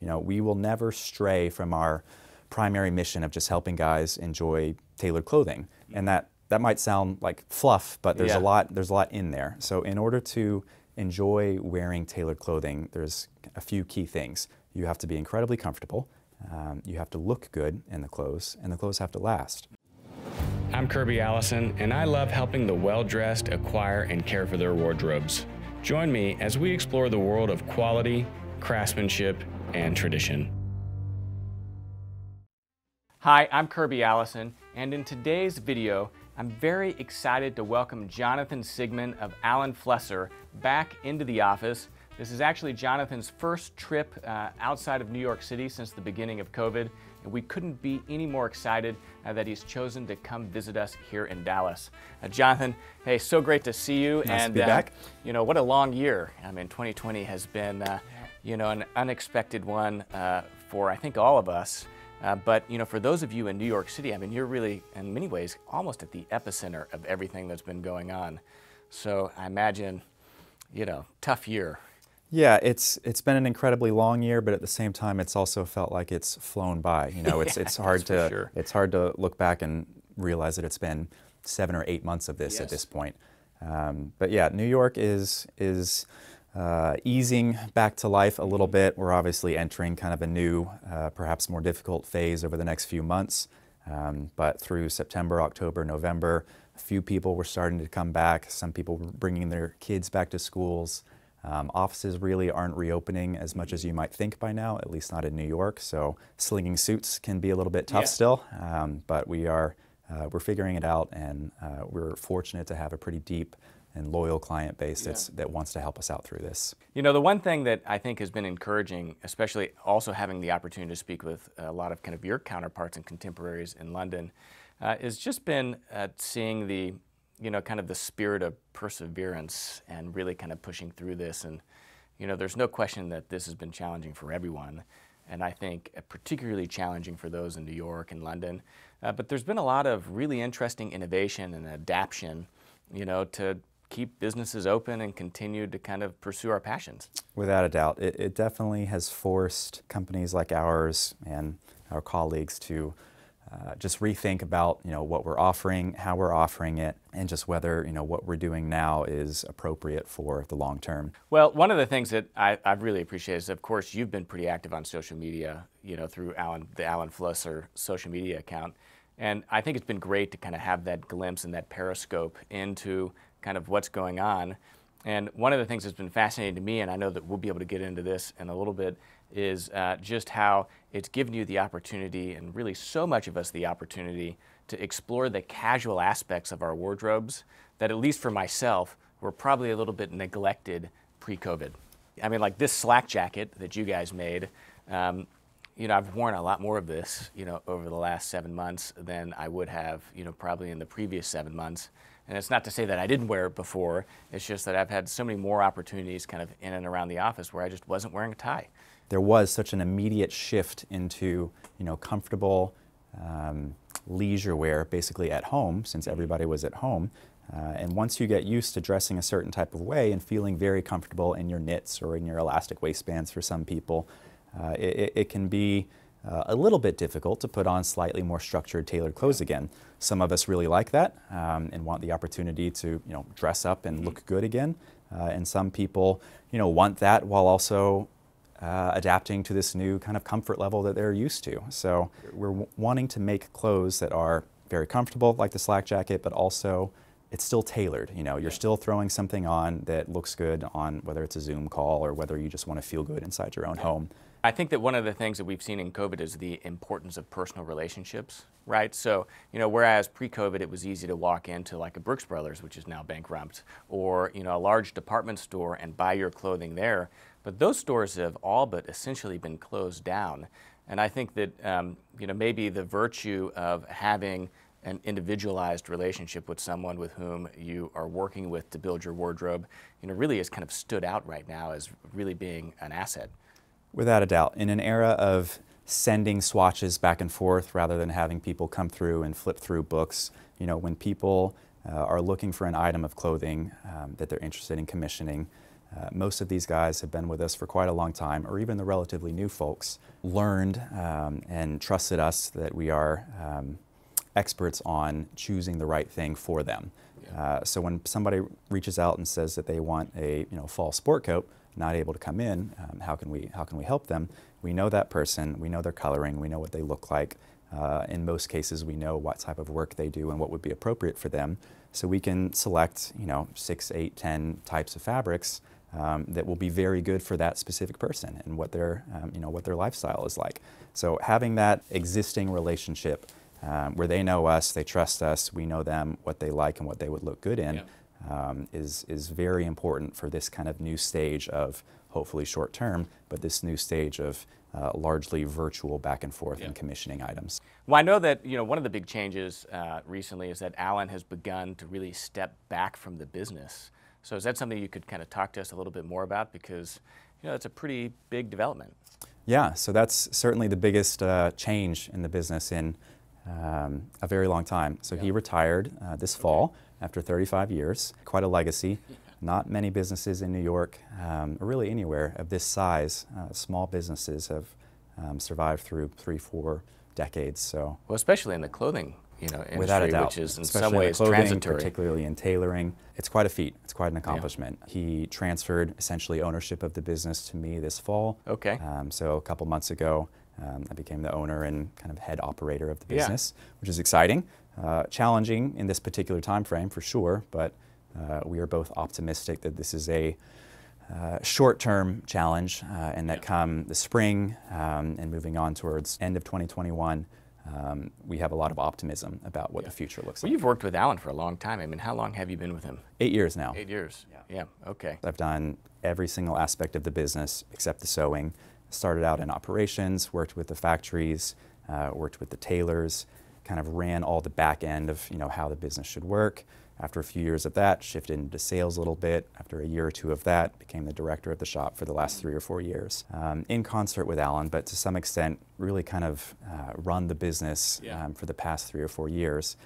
You know, we will never stray from our primary mission of just helping guys enjoy tailored clothing. And that, that might sound like fluff, but there's, yeah. a lot, there's a lot in there. So in order to enjoy wearing tailored clothing, there's a few key things. You have to be incredibly comfortable. Um, you have to look good in the clothes, and the clothes have to last. I'm Kirby Allison, and I love helping the well-dressed acquire and care for their wardrobes. Join me as we explore the world of quality, craftsmanship, and tradition. Hi, I'm Kirby Allison, and in today's video, I'm very excited to welcome Jonathan Sigmund of Allen Flesser back into the office. This is actually Jonathan's first trip uh, outside of New York City since the beginning of COVID, and we couldn't be any more excited uh, that he's chosen to come visit us here in Dallas. Uh, Jonathan, hey, so great to see you. Nice and, to be uh, back. You know, what a long year. I mean, 2020 has been uh, you know, an unexpected one uh, for I think all of us. Uh, but you know, for those of you in New York City, I mean, you're really, in many ways, almost at the epicenter of everything that's been going on. So I imagine, you know, tough year. Yeah, it's it's been an incredibly long year, but at the same time, it's also felt like it's flown by. You know, it's yeah, it's hard to sure. it's hard to look back and realize that it's been seven or eight months of this yes. at this point. Um, but yeah, New York is is uh, easing back to life a little bit. We're obviously entering kind of a new, uh, perhaps more difficult phase over the next few months. Um, but through September, October, November, a few people were starting to come back. Some people were bringing their kids back to schools. Um, offices really aren't reopening as much as you might think by now, at least not in New York. So slinging suits can be a little bit tough yeah. still, um, but we are uh, we're figuring it out, and uh, we're fortunate to have a pretty deep and loyal client base yeah. that wants to help us out through this. You know, the one thing that I think has been encouraging, especially also having the opportunity to speak with a lot of kind of your counterparts and contemporaries in London, uh, has just been uh, seeing the, you know, kind of the spirit of perseverance and really kind of pushing through this. And, you know, there's no question that this has been challenging for everyone. And I think uh, particularly challenging for those in New York and London. Uh, but there's been a lot of really interesting innovation and adaptation you know, to keep businesses open and continue to kind of pursue our passions. Without a doubt. It, it definitely has forced companies like ours and our colleagues to uh, just rethink about you know what we're offering, how we're offering it, and just whether you know what we're doing now is appropriate for the long term. Well, one of the things that I, have really appreciated is, of course, you've been pretty active on social media, you know, through Alan the Alan Flusser social media account, and I think it's been great to kind of have that glimpse and that periscope into kind of what's going on. And one of the things that's been fascinating to me, and I know that we'll be able to get into this in a little bit, is uh, just how it's given you the opportunity, and really so much of us the opportunity, to explore the casual aspects of our wardrobes that, at least for myself, were probably a little bit neglected pre COVID. I mean, like this slack jacket that you guys made, um, you know, I've worn a lot more of this, you know, over the last seven months than I would have, you know, probably in the previous seven months. And it's not to say that I didn't wear it before. It's just that I've had so many more opportunities kind of in and around the office where I just wasn't wearing a tie. There was such an immediate shift into, you know, comfortable um, leisure wear basically at home since everybody was at home. Uh, and once you get used to dressing a certain type of way and feeling very comfortable in your knits or in your elastic waistbands for some people, uh, it, it can be uh, a little bit difficult to put on slightly more structured, tailored clothes again. Some of us really like that um, and want the opportunity to, you know, dress up and look good again. Uh, and some people, you know, want that while also uh, adapting to this new kind of comfort level that they're used to. So we're wanting to make clothes that are very comfortable, like the slack jacket, but also it's still tailored. You know, you're still throwing something on that looks good on whether it's a Zoom call or whether you just want to feel good inside your own home. I think that one of the things that we've seen in COVID is the importance of personal relationships, right? So, you know, whereas pre-COVID it was easy to walk into like a Brooks Brothers, which is now bankrupt, or, you know, a large department store and buy your clothing there, but those stores have all but essentially been closed down. And I think that, um, you know, maybe the virtue of having an individualized relationship with someone with whom you are working with to build your wardrobe, you know, really has kind of stood out right now as really being an asset. Without a doubt. In an era of sending swatches back and forth rather than having people come through and flip through books, you know, when people uh, are looking for an item of clothing um, that they're interested in commissioning, uh, most of these guys have been with us for quite a long time, or even the relatively new folks learned um, and trusted us that we are um, experts on choosing the right thing for them. Yeah. Uh, so when somebody reaches out and says that they want a you know fall sport coat, not able to come in, um, how, can we, how can we help them? We know that person, we know their coloring, we know what they look like. Uh, in most cases, we know what type of work they do and what would be appropriate for them. So we can select, you know, six, eight, ten types of fabrics um, that will be very good for that specific person and what their, um, you know, what their lifestyle is like. So having that existing relationship um, where they know us, they trust us, we know them, what they like and what they would look good in, yeah um, is, is very important for this kind of new stage of hopefully short term, but this new stage of uh, largely virtual back and forth yeah. and commissioning items. Well, I know that you know one of the big changes uh, recently is that Allen has begun to really step back from the business. So is that something you could kind of talk to us a little bit more about because you know that's a pretty big development. Yeah, so that's certainly the biggest uh, change in the business in um, a very long time. So yeah. he retired uh, this okay. fall after 35 years. Quite a legacy. Not many businesses in New York, um, or really anywhere of this size, uh, small businesses have um, survived through three, four decades. So well, especially in the clothing, you know, industry, without a doubt, which is in especially some ways clothing, transitory, particularly in tailoring. It's quite a feat. It's quite an accomplishment. Yeah. He transferred essentially ownership of the business to me this fall. Okay. Um, so a couple months ago, um, I became the owner and kind of head operator of the business, yeah. which is exciting. Uh, challenging in this particular time frame for sure, but uh, we are both optimistic that this is a uh, short-term challenge uh, and that yeah. come the spring um, and moving on towards end of 2021, um, we have a lot of optimism about what yeah. the future looks well, like. Well, you've worked with Alan for a long time. I mean, how long have you been with him? Eight years now. Eight years. Yeah. yeah. Okay. I've done every single aspect of the business except the sewing started out in operations, worked with the factories, uh, worked with the tailors, kind of ran all the back end of you know how the business should work. After a few years of that, shifted into sales a little bit. After a year or two of that, became the director of the shop for the last three or four years, um, in concert with Alan, but to some extent, really kind of uh, run the business yeah. um, for the past three or four years.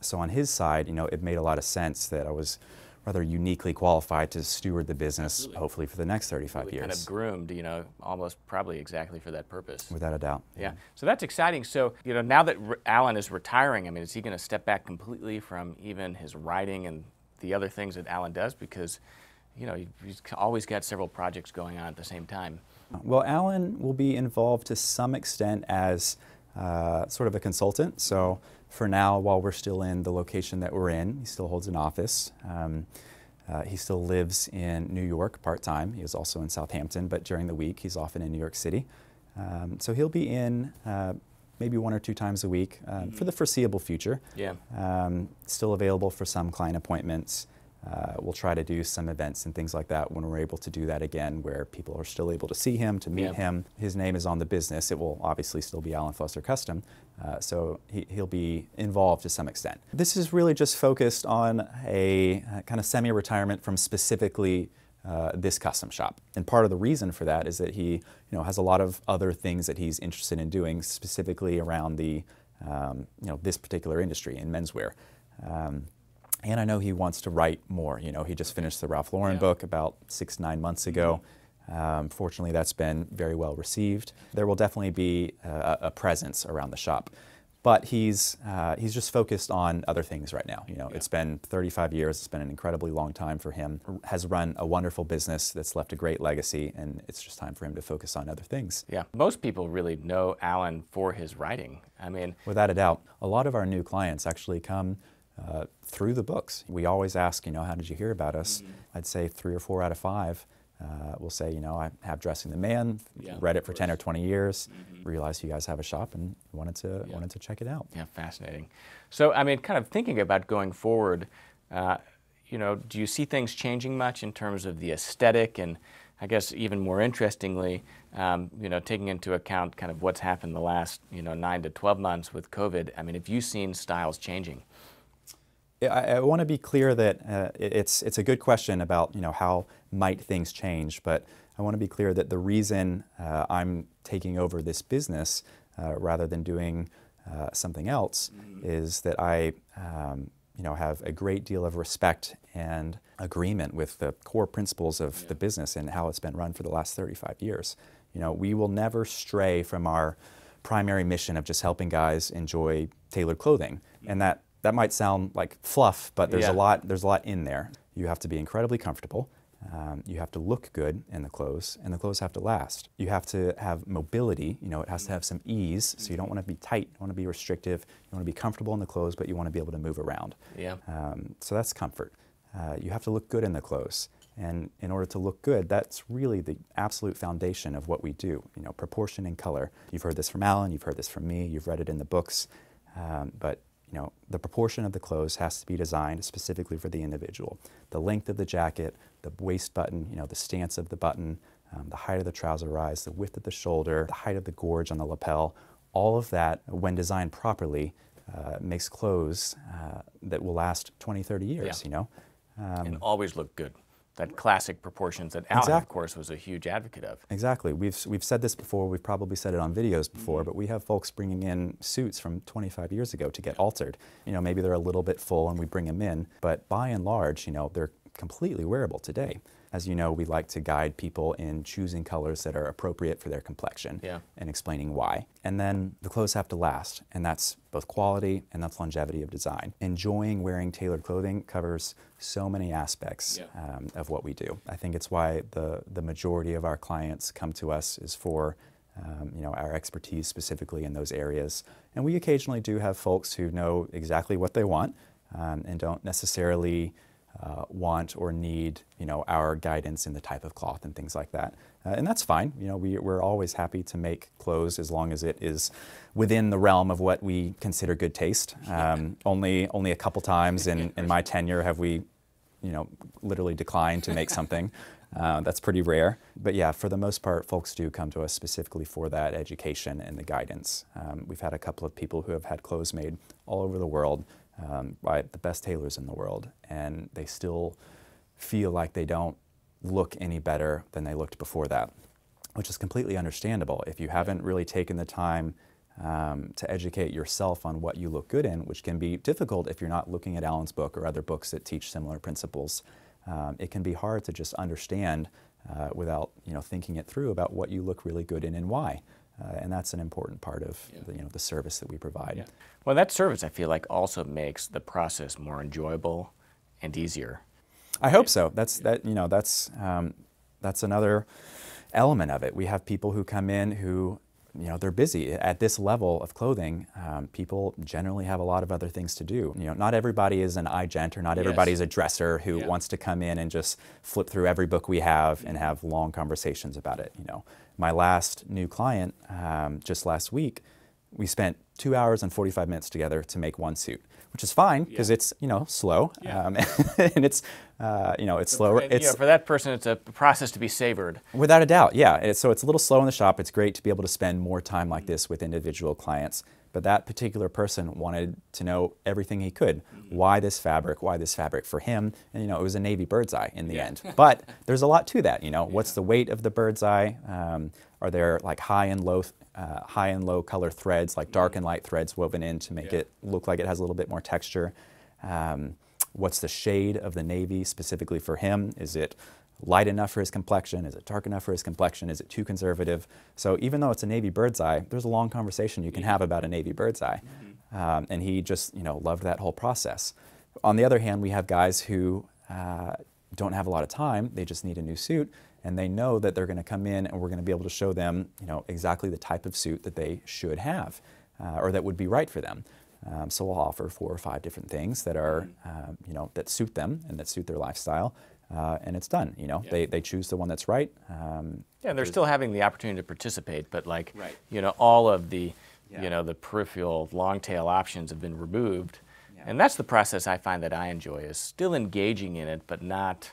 So on his side, you know, it made a lot of sense that I was rather uniquely qualified to steward the business, Absolutely. hopefully for the next 35 really years. Kind of groomed, you know, almost probably exactly for that purpose. Without a doubt. Yeah. So that's exciting. So, you know, now that R Alan is retiring, I mean, is he going to step back completely from even his writing and the other things that Alan does? Because, you know, he's always got several projects going on at the same time. Well, Alan will be involved to some extent as uh, sort of a consultant. So for now, while we're still in the location that we're in, he still holds an office. Um, uh, he still lives in New York part time. He is also in Southampton, but during the week, he's often in New York City. Um, so he'll be in uh, maybe one or two times a week um, for the foreseeable future. Yeah. Um, still available for some client appointments. Uh, we'll try to do some events and things like that when we're able to do that again, where people are still able to see him, to meet yeah. him. His name is on the business. It will obviously still be Alan Foster Custom, uh, so he, will be involved to some extent. This is really just focused on a uh, kind of semi retirement from specifically. Uh, this custom shop, and part of the reason for that is that he, you know, has a lot of other things that he's interested in doing, specifically around the, um, you know, this particular industry in menswear. Um, and I know he wants to write more. You know, he just finished the Ralph Lauren yeah. book about six, nine months ago. Mm-hmm. Um, fortunately, that's been very well received. There will definitely be a, a presence around the shop but he's uh, he's just focused on other things right now. You know, yeah. it's been 35 years. It's been an incredibly long time for him. Has run a wonderful business that's left a great legacy, and it's just time for him to focus on other things. Yeah, most people really know Alan for his writing. I mean, without a doubt, a lot of our new clients actually come uh, through the books. We always ask, you know, how did you hear about us? Mm -hmm. I'd say three or four out of five uh, will say, you know, I have Dressing the Man, yeah, read it for 10 or 20 years, mm -hmm. realized you guys have a shop and wanted to, yeah. wanted to check it out. Yeah, fascinating. So, I mean, kind of thinking about going forward, uh, you know, do you see things changing much in terms of the aesthetic and I guess even more interestingly, um, you know, taking into account kind of what's happened the last, you know, nine to 12 months with COVID, I mean, have you seen styles changing? I, I want to be clear that uh, it's, it's a good question about you know, how might things change, but I want to be clear that the reason uh, I'm taking over this business uh, rather than doing uh, something else mm-hmm. is that I um, you know, have a great deal of respect and agreement with the core principles of yeah. the business and how it's been run for the last 35 years. You know, we will never stray from our primary mission of just helping guys enjoy tailored clothing. And mm-hmm. that that might sound like fluff, but there's yeah. a lot there's a lot in there. You have to be incredibly comfortable. Um, you have to look good in the clothes, and the clothes have to last. You have to have mobility. You know, it has to have some ease. So you don't want to be tight. You want to be restrictive. You want to be comfortable in the clothes, but you want to be able to move around. Yeah. Um, so that's comfort. Uh, you have to look good in the clothes. And in order to look good, that's really the absolute foundation of what we do. You know, proportion and color. You've heard this from Alan. You've heard this from me. You've read it in the books. Um, but you know, the proportion of the clothes has to be designed specifically for the individual. The length of the jacket, the waist button, you know, the stance of the button, um, the height of the trouser rise, the width of the shoulder, the height of the gorge on the lapel, all of that, when designed properly, uh, makes clothes uh, that will last 20, 30 years, yeah. you know? Um, and always look good that classic proportions that Al, exactly. of course, was a huge advocate of. Exactly. We've, we've said this before. We've probably said it on videos mm-hmm. before, mm -hmm. but we have folks bringing in suits from 25 years ago to get altered. You know, maybe they're a little bit full and we bring them in, but by and large, you know, they're completely wearable today. As you know, we like to guide people in choosing colors that are appropriate for their complexion yeah. and explaining why. And then the clothes have to last, and that's both quality and that's longevity of design. Enjoying wearing tailored clothing covers so many aspects yeah. um, of what we do. I think it's why the, the majority of our clients come to us is for um, you know, our expertise specifically in those areas. And we occasionally do have folks who know exactly what they want um, and don't necessarily uh, want or need you know our guidance in the type of cloth and things like that uh, and that's fine you know we, we're always happy to make clothes as long as it is within the realm of what we consider good taste um, only only a couple times in, in my tenure have we you know literally declined to make something uh, that's pretty rare but yeah for the most part folks do come to us specifically for that education and the guidance um, we've had a couple of people who have had clothes made all over the world um, by the best tailors in the world, and they still feel like they don't look any better than they looked before that, which is completely understandable. If you haven't really taken the time um, to educate yourself on what you look good in, which can be difficult if you're not looking at Allen's book or other books that teach similar principles, um, it can be hard to just understand uh, without you know thinking it through about what you look really good in and why. Uh, and that's an important part of yeah. the, you know, the service that we provide. Yeah. Well, that service, I feel like, also makes the process more enjoyable and easier. I hope so. That's, that, you know, that's, um, that's another element of it. We have people who come in who you know, they're busy. At this level of clothing, um, people generally have a lot of other things to do. You know, not everybody is an gent or not everybody is yes. a dresser who yeah. wants to come in and just flip through every book we have and have long conversations about it. You know, my last new client um, just last week, we spent two hours and 45 minutes together to make one suit, which is fine because yeah. it's you know slow yeah. um, and it's uh, you know it's slower. It's, yeah, for that person, it's a process to be savored. Without a doubt, yeah. so it's a little slow in the shop. It's great to be able to spend more time like this with individual clients. But that particular person wanted to know everything he could. Mm-hmm. Why this fabric? Why this fabric for him? And you know, it was a navy bird's eye in the yeah. end. But there's a lot to that. You know, yeah. what's the weight of the bird's eye? Um, are there like high and low, uh, high and low color threads, like dark mm-hmm. and light threads woven in to make yeah. it look like it has a little bit more texture? Um, what's the shade of the navy specifically for him? Is it light enough for his complexion? Is it dark enough for his complexion? Is it too conservative? So even though it's a navy bird's eye, there's a long conversation you can have about a navy bird's eye. Mm-hmm. Um, and he just, you know, loved that whole process. On the other hand, we have guys who uh, don't have a lot of time. They just need a new suit, and they know that they're going to come in, and we're going to be able to show them, you know, exactly the type of suit that they should have, uh, or that would be right for them. Um, so we'll offer four or five different things that are, mm-hmm. um, you know, that suit them and that suit their lifestyle uh, and it's done. You know, yeah. they, they choose the one that's right. Um, yeah, and they're still having the opportunity to participate, but like, right. you know, all of the, yeah. you know, the peripheral long tail options have been removed. Yeah. And that's the process I find that I enjoy is still engaging in it, but not,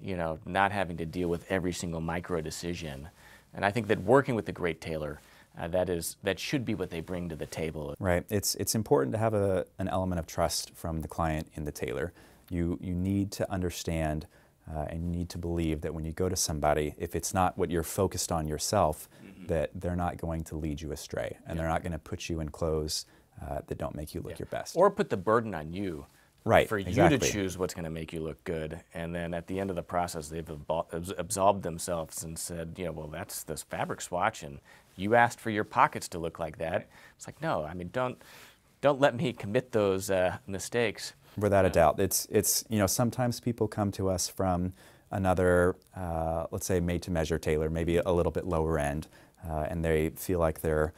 you know, not having to deal with every single micro decision. And I think that working with a great tailor, uh, that is that should be what they bring to the table. Right. It's it's important to have a, an element of trust from the client in the tailor. You you need to understand uh, and you need to believe that when you go to somebody, if it's not what you're focused on yourself, mm-hmm. that they're not going to lead you astray and yeah. they're not going to put you in clothes uh, that don't make you look yeah. your best. Or put the burden on you. Right, for exactly. you to choose what's going to make you look good, and then at the end of the process, they've absolved themselves and said, you know, well, that's this fabric swatch, and you asked for your pockets to look like that. It's like, no, I mean, don't don't let me commit those uh, mistakes. Without a doubt, it's it's you know sometimes people come to us from another uh, let's say made to measure tailor, maybe a little bit lower end, uh, and they feel like they're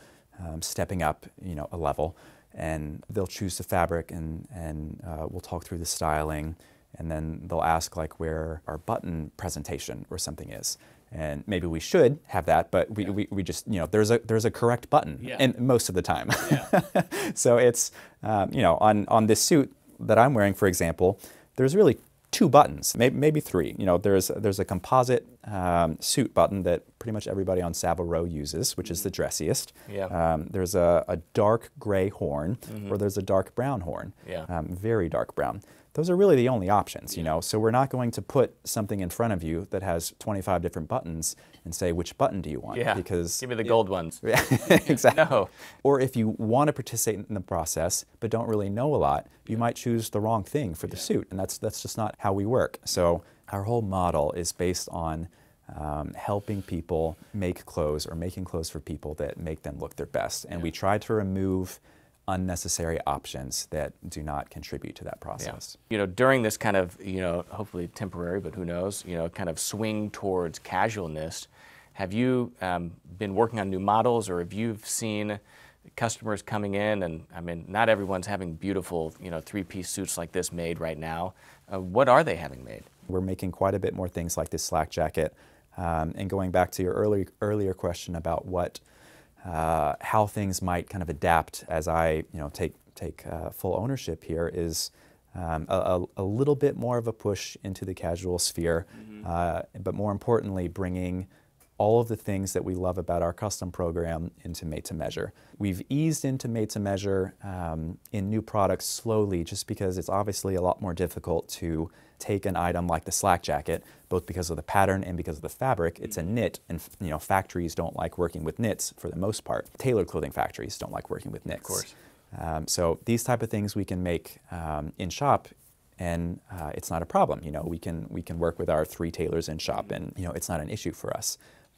um, stepping up you know a level, and they'll choose the fabric and and uh, we'll talk through the styling, and then they'll ask like where our button presentation or something is, and maybe we should have that, but we, yeah. we, we, just you know there's a there's a correct button, yeah. and most of the time. Yeah. so it's um, you know on on this suit that I'm wearing, for example, there's really two buttons, maybe three. You know, there's, there's a composite um, suit button that pretty much everybody on Savile Row uses, which is the mm-hmm. dressiest. Yeah. Um, there's a, a, dark gray horn, mm -hmm. or there's a dark brown horn, yeah. um, very dark brown those are really the only options, you know. So we're not going to put something in front of you that has 25 different buttons and say which button do you want? Yeah. Because give me the gold ones. Yeah, exactly. no. Or if you want to participate in the process but don't really know a lot, you yeah. might choose the wrong thing for the yeah. suit, and that's that's just not how we work. So our whole model is based on um, helping people make clothes or making clothes for people that make them look their best, and we try to remove unnecessary options that do not contribute to that process. Yeah. You know, during this kind of, you know, hopefully temporary, but who knows, you know, kind of swing towards casualness, have you um, been working on new models or have you seen customers coming in and I mean, not everyone's having beautiful, you know, three-piece suits like this made right now. Uh, what are they having made? We're making quite a bit more things like this slack jacket. Um, and going back to your early, earlier question about what uh, how things might kind of adapt as I, you know, take take uh, full ownership here is um, a, a, little bit more of a push into the casual sphere, mm -hmm. uh, but more importantly, bringing all of the things that we love about our custom program into Made to Measure. We've eased into Made to Measure um, in new products slowly just because it's obviously a lot more difficult to take an item like the slack jacket, both because of the pattern and because of the fabric. It's a mm-hmm. knit and you know factories don't like working with knits for the most part. Tailored clothing factories don't like working with knits. Of course. Um, so these type of things we can make um, in shop and uh, it's not a problem. You know, we can, we can work with our three tailors in shop mm-hmm. and you know, it's not an issue for us.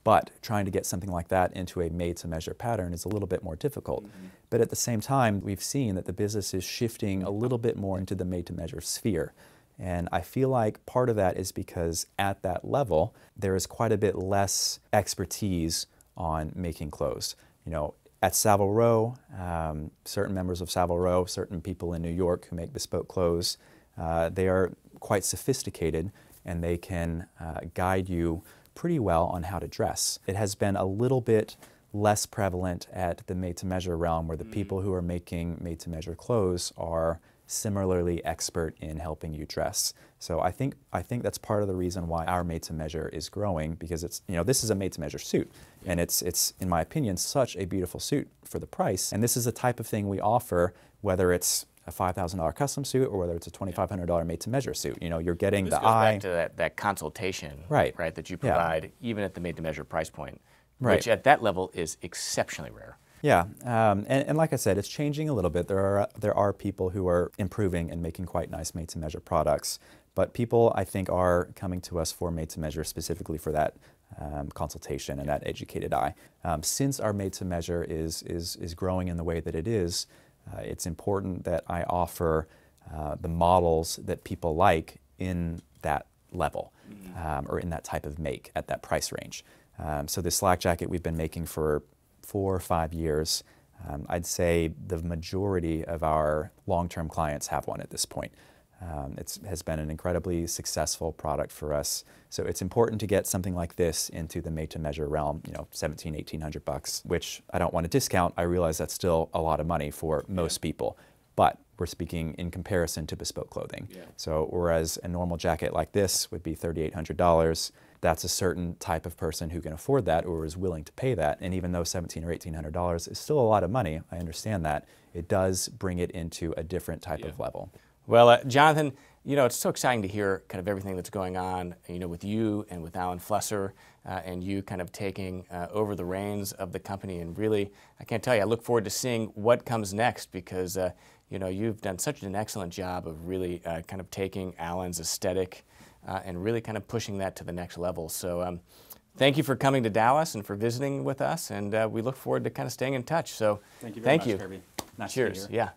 But trying to get something like that into a made to measure pattern is a little bit more difficult. Mm -hmm. But at the same time, we've seen that the business is shifting a little bit more into the made to measure sphere. And I feel like part of that is because at that level, there is quite a bit less expertise on making clothes. You know, at Savile Row, um, certain members of Savile Row, certain people in New York who make bespoke clothes, uh, they are quite sophisticated and they can uh, guide you pretty well on how to dress. It has been a little bit less prevalent at the made to measure realm where the mm. people who are making made to measure clothes are similarly expert in helping you dress. So I think I think that's part of the reason why our made to measure is growing because it's you know this is a made to measure suit and it's it's in my opinion such a beautiful suit for the price and this is the type of thing we offer whether it's a $5,000 custom suit or whether it's a $2,500 made to measure suit. You know, you're getting this the eye. Back to that, that consultation, right. right, that you provide yeah. even at the made to measure price point, right. which at that level is exceptionally rare. Yeah, um, and, and, like I said, it's changing a little bit. There are there are people who are improving and making quite nice made to measure products, but people I think are coming to us for made to measure specifically for that um, consultation and that educated eye. Um, since our made to measure is is is growing in the way that it is uh, it's important that I offer uh, the models that people like in that level mm-hmm. um, or in that type of make at that price range. Um, so this slack jacket we've been making for four or five years. Um, I'd say the majority of our long-term clients have one at this point. Um, it has been an incredibly successful product for us. So it's important to get something like this into the made to measure realm, you know, 17, 1800 bucks, which I don't want to discount. I realize that's still a lot of money for most people, but we're speaking in comparison to bespoke clothing. Yeah. So whereas a normal jacket like this would be $3,800, that's a certain type of person who can afford that or is willing to pay that. And even though $1,700 or $1,800 is still a lot of money, I understand that, it does bring it into a different type yeah. of level. Well, uh, Jonathan, you know, it's so exciting to hear kind of everything that's going on, you know, with you and with Alan Flesser uh, and you kind of taking uh, over the reins of the company. And really, I can't tell you, I look forward to seeing what comes next because, uh, you know, you've done such an excellent job of really uh, kind of taking Alan's aesthetic uh, and really kind of pushing that to the next level. So um, thank you for coming to Dallas and for visiting with us. And we look forward to kind of staying in touch. So thank you. thank much, you. Kirby. Nice Cheers. Yeah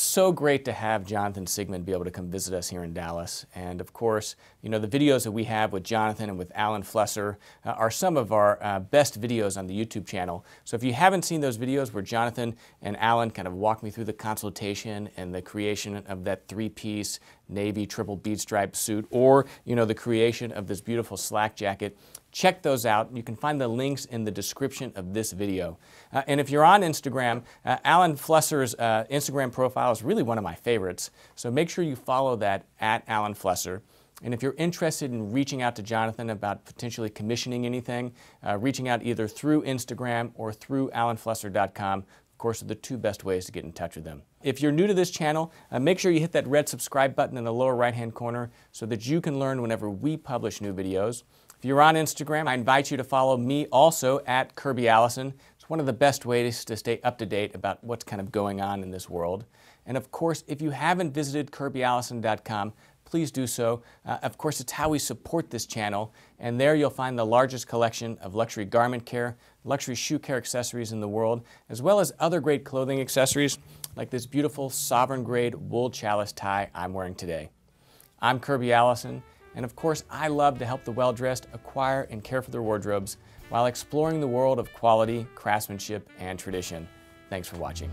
so great to have Jonathan Sigmund be able to come visit us here in Dallas. And of course, you know, the videos that we have with Jonathan and with Alan Flesser uh, are some of our uh, best videos on the YouTube channel. So if you haven't seen those videos where Jonathan and Alan kind of walk me through the consultation and the creation of that three-piece navy triple bead stripe suit or, you know, the creation of this beautiful slack jacket, check those out. You can find the links in the description of this video. Uh, and if you're on Instagram, uh, Alan Flesser's uh, Instagram profile is really one of my favorites. So make sure you follow that at Alan Flesser. And if you're interested in reaching out to Jonathan about potentially commissioning anything, uh, reaching out either through Instagram or through alanflesser.com. Of course, are the two best ways to get in touch with them. If you're new to this channel, uh, make sure you hit that red subscribe button in the lower right hand corner so that you can learn whenever we publish new videos. If you're on Instagram, I invite you to follow me also at Kirby Allison. It's one of the best ways to stay up to date about what's kind of going on in this world. And of course, if you haven't visited KirbyAllison.com, please do so. Uh, of course, it's how we support this channel, and there you'll find the largest collection of luxury garment care, luxury shoe care accessories in the world, as well as other great clothing accessories like this beautiful sovereign grade wool chalice tie I'm wearing today. I'm Kirby Allison, and of course, I love to help the well dressed acquire and care for their wardrobes while exploring the world of quality, craftsmanship, and tradition. Thanks for watching.